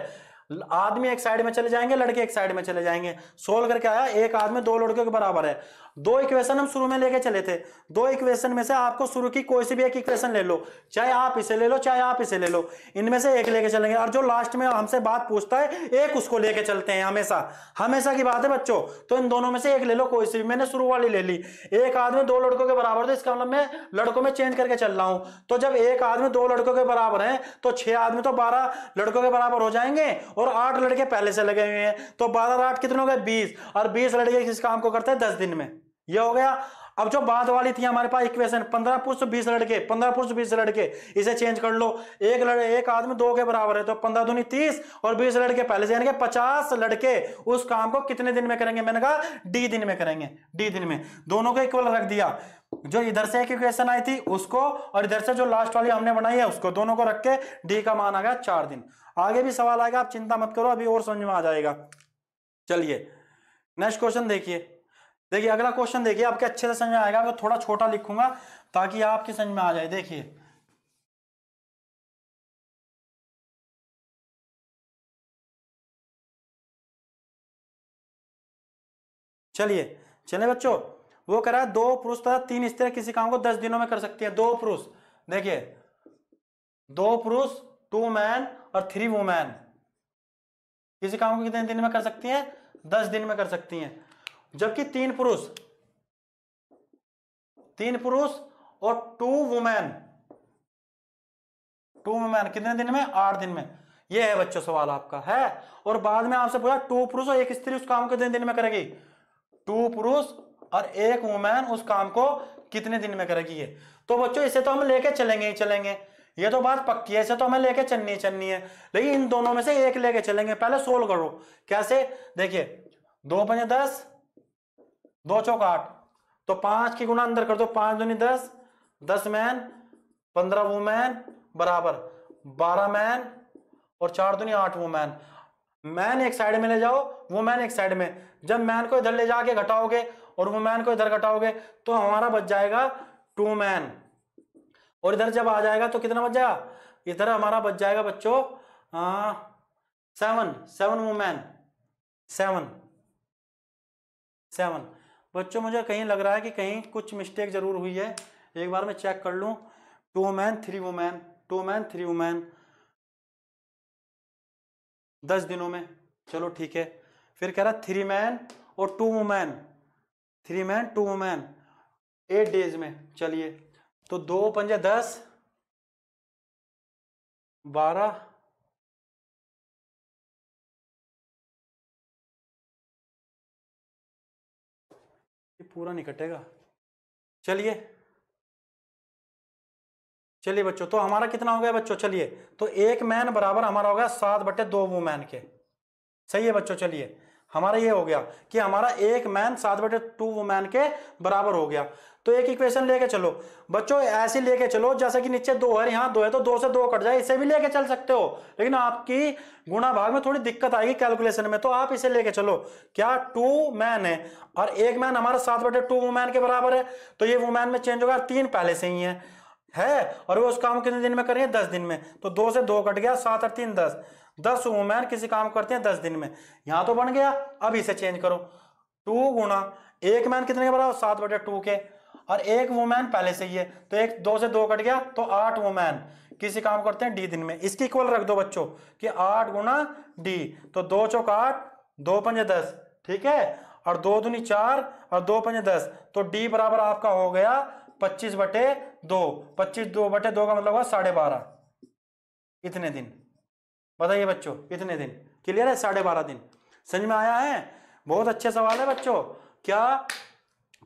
B: आदमी एक साइड में चले जाएंगे लड़के एक साइड में चले जाएंगे सोल्व करके आया एक आदमी दो लड़कियों के बराबर है दो इक्वेशन हम शुरू में लेके चले थे दो इक्वेशन में से आपको शुरू की कोई सी भी एक इक्वेशन ले लो चाहे आप इसे ले लो चाहे आप इसे ले लो इनमें से एक लेके चलेंगे और जो लास्ट में हमसे बात पूछता है एक उसको लेके चलते हैं हमेशा हमेशा की बात है बच्चों तो इन दोनों में से एक ले लो कोई सी भी मैंने शुरू वाली ले ली एक आदमी दो लड़कों के बराबर तो इसका मतलब मैं लड़कों में चेंज करके चल रहा हूं तो जब एक आदमी दो लड़कों के बराबर है तो छह आदमी तो बारह लड़कों के बराबर हो जाएंगे और आठ लड़के पहले से लगे हुए हैं तो बारह आठ कितने हो गए बीस और बीस लड़के किस काम को करते हैं दस दिन में यह हो गया अब जो बाद वाली थी हमारे पास इक्वेशन पंद्रह पुरुष बीस लड़के पंद्रह पुरुष बीस लड़के इसे चेंज कर लो एक लड़ एक आदमी दो के बराबर है तो पंद्रह दूनी तीस और बीस लड़के पहले से यानी पचास लड़के उस काम को कितने दिन में करेंगे मैंने कहा डी दिन में करेंगे डी दिन में दोनों को इक्वल रख दिया जो इधर से एक इक्वेशन आई थी उसको और इधर से जो लास्ट वाली हमने बनाई है उसको दोनों को रख के डी का मान आ गया चार दिन आगे भी सवाल आएगा आप चिंता मत करो अभी और समझ में आ जाएगा चलिए नेक्स्ट क्वेश्चन देखिए देखिए अगला क्वेश्चन देखिए आपके अच्छे से समझ में आएगा मैं थोड़ा
A: छोटा लिखूंगा ताकि आपके समझ में आ जाए देखिए चलिए चले बच्चों वो कह रहा है दो पुरुष तथा
B: तीन स्त्री किसी काम को दस दिनों में कर सकती है दो पुरुष देखिए दो पुरुष टू मैन और थ्री वुमैन किसी काम को कितने दिन में कर सकती है दस दिन में कर सकती हैं जबकि तीन पुरुष तीन पुरुष और टू वुमेन टू वुमेन कितने दिन में आठ दिन में यह है बच्चों सवाल आपका है और बाद में आपसे पूछा टू पुरुष और एक स्त्री उस काम को कितने दिन में करेगी टू पुरुष और एक वुमेन उस काम को कितने दिन में करेगी ये तो बच्चों इसे तो हम लेके चलेंगे ही चलेंगे ये तो बात पक्की है इसे तो हमें लेके चलनी चलनी है लेकिन इन दोनों में से एक लेके चलेंगे पहले सोल्व करो कैसे देखिए दो पंजे दस दो चौक आठ तो पांच की गुना अंदर कर दो पांच दूनी दस दस मैन पंद्रह वुमैन बराबर बारह मैन और चार दूनी आठ वुमैन मैन एक साइड में ले जाओ वुमैन एक साइड में जब मैन को इधर ले जाके घटाओगे और वुमैन को इधर घटाओगे तो हमारा बच जाएगा टू मैन और इधर जब आ जाएगा तो कितना बच जाएगा इधर हमारा बच जाएगा बच्चों seven seven woman seven seven बच्चों मुझे कहीं लग रहा है कि कहीं कुछ मिस्टेक जरूर हुई है एक बार मैं चेक कर लूं two man three woman two man three women दस दिनों में चलो ठीक है फिर कह रहा थ्री मैन और two woman three man two woman eight
A: days में चलिए तो दो पंजे दस बारह पूरा नहीं कटेगा चलिए चलिए बच्चों तो हमारा कितना हो गया बच्चों चलिए
B: तो एक मैन बराबर हमारा हो गया सात बटे दो वो मैन के सही है बच्चों चलिए हमारा ये हो गया कि हमारा एक मैन सात बटे टू वुमैन के बराबर हो गया तो एक इक्वेशन लेके चलो बच्चों ऐसे लेके चलो जैसे कि नीचे दो है यहाँ दो है तो दो से दो कट जाए इसे भी लेके चल सकते हो लेकिन आपकी गुणा भाग में थोड़ी दिक्कत आएगी कैलकुलेशन में तो आप इसे लेके चलो क्या टू मैन है और एक मैन हमारा सात बटे टू वुमैन के बराबर है तो ये वुमैन में चेंज होगा तीन पहले से ही है है और वो उस काम कितने दिन में करेंगे दस दिन में तो दो से दो कट गया सात और तीन दस दस वुमेन किसी काम करते हैं दस दिन में यहां तो बन गया अब इसे चेंज करो टू गुणा एक मैन कितने के बराबर सात बटे टू के और एक वुमेन पहले से ही है तो एक दो से दो कट गया तो आठ वुमेन किसी काम करते हैं डी दिन में इसकी इक्वल रख दो बच्चों कि आठ गुना डी तो दो चौक आठ दो पंजे दस ठीक है और दो दुनी चार और दो पंजे दस तो डी बराबर आपका हो गया पच्चीस बटे दो पच्चीस दो बटे दो का मतलब हुआ साढ़े बारह इतने दिन बताइए बच्चों कितने दिन क्लियर है साढ़े बारह दिन समझ में आया है बहुत अच्छे सवाल है बच्चों क्या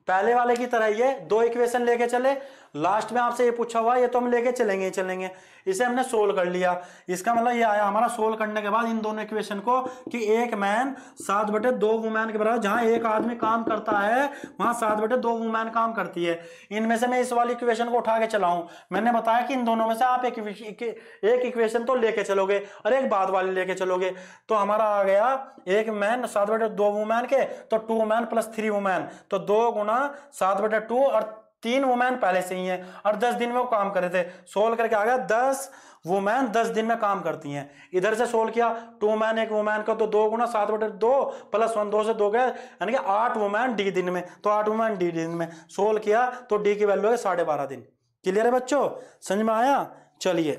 B: पहले वाले की तरह ये दो इक्वेशन लेके चले लास्ट में आपसे ये पूछा हुआ ये तो हम लेके चलेंगे चलेंगे इसे हमने सोल्व कर लिया इसका मतलब ये आया हमारा सोल्व करने के बाद इन दोनों इक्वेशन को कि एक मैन सात बटे दो वुमैन के बराबर जहां एक आदमी काम करता है वहां सात बटे दो वुमैन काम करती है इनमें से मैं इस वाली इक्वेशन को उठा के चलाऊं मैंने बताया कि इन दोनों में से आप एक एक इक्वेशन तो लेके चलोगे और एक बाद वाली लेके चलोगे तो हमारा आ गया एक मैन सात बटे दो वुमैन के तो two man plus three woman तो दो गुना सात बटे टू और तीन वुमेन पहले से ही हैं और दस दिन में वो काम कर रहे थे सोल्व करके आ गया दस वुमेन दस दिन में काम करती हैं इधर से सोल्व किया टू मैन एक वुमेन का तो दो गुना सात बटे दो प्लस वन दो से दो गए यानी कि आठ वुमेन डी दिन में तो आठ वुमेन डी दिन में सोल्व किया तो डी की वैल्यू है साढ़े बारह दिन क्लियर है बच्चों समझ में आया चलिए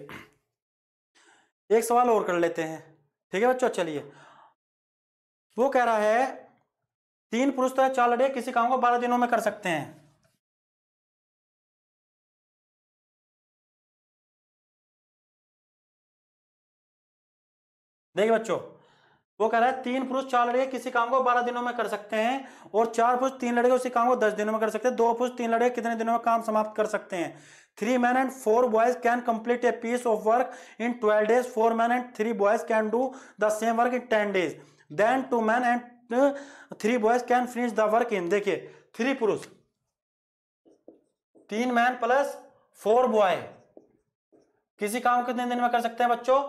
B: एक सवाल और कर लेते हैं ठीक है बच्चों चलिए वो कह रहा
A: है तीन पुरुष तो है चार लड़े किसी काम को बारह दिनों में कर सकते हैं देखिए बच्चों वो कह रहा है तीन पुरुष चार लड़के किसी काम
B: को बारह दिनों में कर सकते हैं और चार पुरुष तीन लड़के उसी काम को दस दिनों में कर सकते हैं दो पुरुष तीन लड़के कितने दिनों में काम समाप्त कर सकते हैं three man and four boys can complete a piece of work in twelve days four man and three boys can do the same work in ten days then two man and three boys can finish the work in देखिए three पुरुष तीन man plus four boy किसी काम कितने दिन में कर सकते हैं बच्चों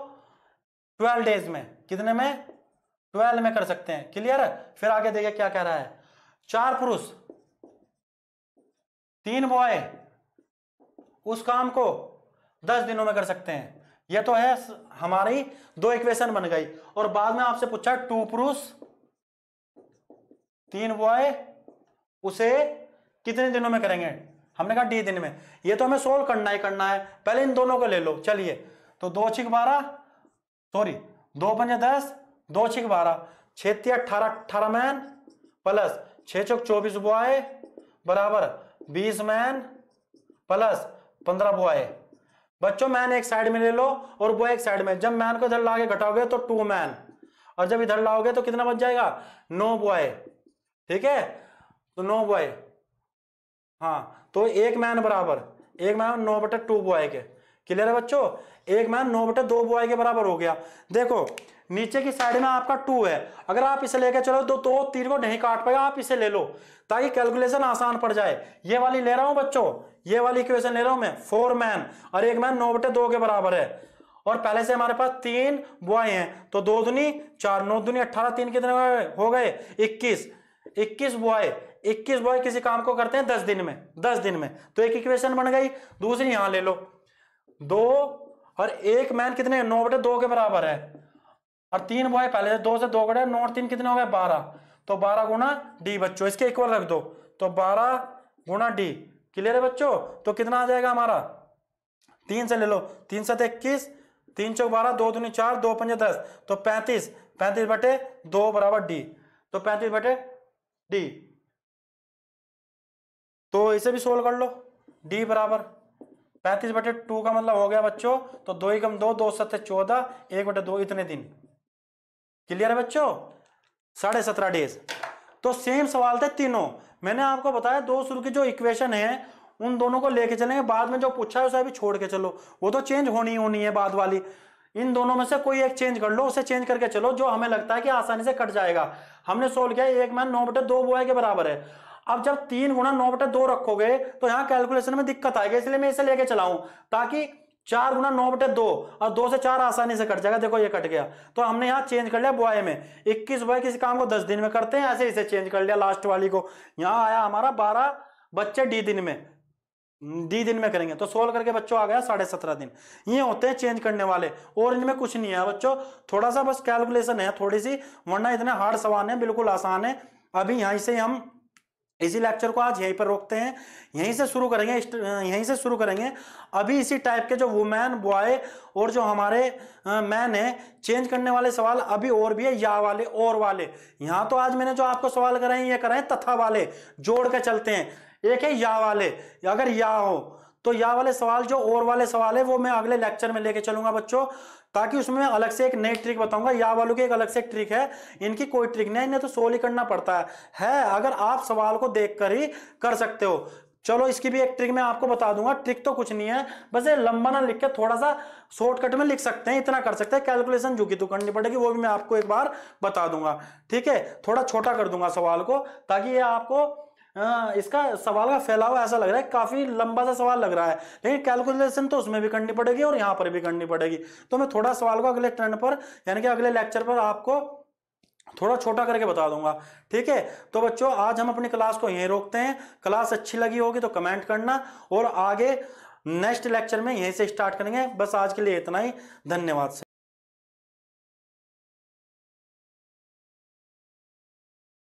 B: ट्वेल्व डेज में कितने में ट्वेल्व में कर सकते हैं क्लियर है फिर आगे देखिए क्या कह रहा है चार पुरुष तीन बॉय उस काम को दस दिनों में कर सकते हैं यह तो है हमारी दो इक्वेशन बन गई और बाद में आपसे पूछा टू पुरुष तीन बॉय उसे कितने दिनों में करेंगे हमने कहा डी दिन में ये तो हमें सोल्व करना ही करना है पहले इन दोनों को ले लो चलिए तो दो छिक बारह सॉरी दो पंजे दस दो छिक बारह छेती अट्ठारह अट्ठारह मैन प्लस छे चौक चौबीस बुआए बराबर बीस मैन प्लस पंद्रह बुआए बच्चों मैन एक साइड में ले लो और बुआ एक साइड में जब मैन को इधर ला घटाओगे तो टू मैन और जब इधर लाओगे तो कितना बच जाएगा नो बुआए ठीक है तो नो बुआए हाँ तो एक मैन बराबर एक मैन नो बटे टू बुआए के क्लियर है बच्चों एक मैन नौ बटे दो बुआई के बराबर हो गया देखो नीचे की साइड में आपका टू है अगर आप इसे लेके चलो तो दो तीन को नहीं काट पाएगा आप इसे ले लो ताकि कैलकुलेशन आसान पड़ जाए ये वाली ले रहा हूं बच्चों ये वाली इक्वेशन ले रहा हूं मैं फोर मैन और एक मैन नौ बटे दो के बराबर है और पहले से हमारे पास तीन बुआई हैं तो दो दुनी चार नौ दुनी अट्ठारह तीन कितने हो गए इक्कीस इक्कीस बुआई इक्कीस बुआई किसी काम को करते हैं दस दिन में दस दिन में तो एक इक्वेशन बन गई दूसरी यहां ले लो दो और एक मैन कितने नौ बटे दो के बराबर है और तीन बॉय पहले से दो से दो बटे नौ और तीन कितने हो गए बारह तो बारह गुना डी बच्चों इसके इक्वल रख दो तो बारह गुना डी क्लियर है बच्चों तो कितना आ जाएगा हमारा तीन से ले लो तीन सत इक्कीस तीन चौक बारह दो दूनी चार दो पंजे दस तो पैंतीस पैंतीस बटे दो बराबर डी तो पैंतीस बटे डी तो इसे भी सोल्व कर लो डी बराबर पैंतीस बटे टू का मतलब हो गया बच्चों तो दो ही दो दो सत्य चौदह एक बटे दो इतने दिन क्लियर है बच्चों साढ़े सत्रह डेज तो सेम सवाल थे तीनों मैंने आपको बताया दो सुर की जो इक्वेशन है उन दोनों को लेके चलेंगे बाद में जो पूछा है उसे अभी छोड़ के चलो वो तो चेंज होनी होनी है बाद वाली इन दोनों में से कोई एक चेंज कर लो उसे चेंज करके चलो जो हमें लगता है कि आसानी से कट जाएगा हमने सोल्व किया एक मैन नौ बटे दो बुआई के बराबर है अब जब तीन गुणा नौ बटे दो रखोगे तो यहाँ कैलकुलेशन में दिक्कत आएगी इसलिए मैं इसे लेके चलाऊं ताकि चार गुना नौ बटे दो और दो से चार आसानी से कट जाएगा देखो ये कट गया तो हमने यहाँ चेंज कर लिया बुआई में इक्कीस बुआई किसी काम को दस दिन में करते हैं ऐसे इसे चेंज कर लिया लास्ट वाली को यहाँ आया हमारा बारह बच्चे डी दिन में डी दिन में करेंगे तो सोल्व करके बच्चों आ गया साढ़े सत्रह दिन ये होते हैं चेंज करने वाले और इनमें कुछ नहीं है बच्चों थोड़ा सा बस कैलकुलेशन है थोड़ी सी वरना इतना हार्ड सवाल है बिल्कुल आसान है अभी यहाँ से हम इसी लेक्चर को आज यहीं पर रोकते हैं यहीं से शुरू करेंगे यहीं से शुरू करेंगे अभी इसी टाइप के जो वुमेन बॉय और जो हमारे मैन है चेंज करने वाले सवाल अभी और भी है या वाले और वाले यहाँ तो आज मैंने जो आपको सवाल कराए ये कराए तथा वाले जोड़ के चलते हैं एक है या वाले अगर या हो तो या वाले सवाल जो और वाले सवाल है वो मैं अगले लेक्चर में लेके चलूंगा बच्चों ताकि उसमें अलग से एक नई ट्रिक बताऊंगा या वालों की एक अलग से एक ट्रिक है इनकी कोई ट्रिक नहीं इन्हें तो सोल ही करना पड़ता है है अगर आप सवाल को कर ही कर सकते हो चलो इसकी भी एक ट्रिक मैं आपको बता दूंगा ट्रिक तो कुछ नहीं है बस ये लंबा ना लिख के थोड़ा सा शॉर्टकट में लिख सकते हैं इतना कर सकते हैं कैलकुलेशन जो कि तो करनी पड़ेगी वो भी मैं आपको एक बार बता दूंगा ठीक है थोड़ा छोटा कर दूंगा सवाल को ताकि ये आपको हाँ, इसका सवाल का फैलाव ऐसा लग रहा है काफ़ी लंबा सा सवाल लग रहा है लेकिन कैलकुलेशन तो उसमें भी करनी पड़ेगी और यहाँ पर भी करनी पड़ेगी तो मैं थोड़ा सवाल को अगले ट्रेंड पर यानी कि अगले लेक्चर पर आपको थोड़ा छोटा करके बता दूंगा ठीक है तो बच्चों आज हम अपनी क्लास को यहीं रोकते हैं क्लास अच्छी लगी होगी तो कमेंट करना
A: और आगे नेक्स्ट लेक्चर में यहीं से स्टार्ट करेंगे बस आज के लिए इतना ही धन्यवाद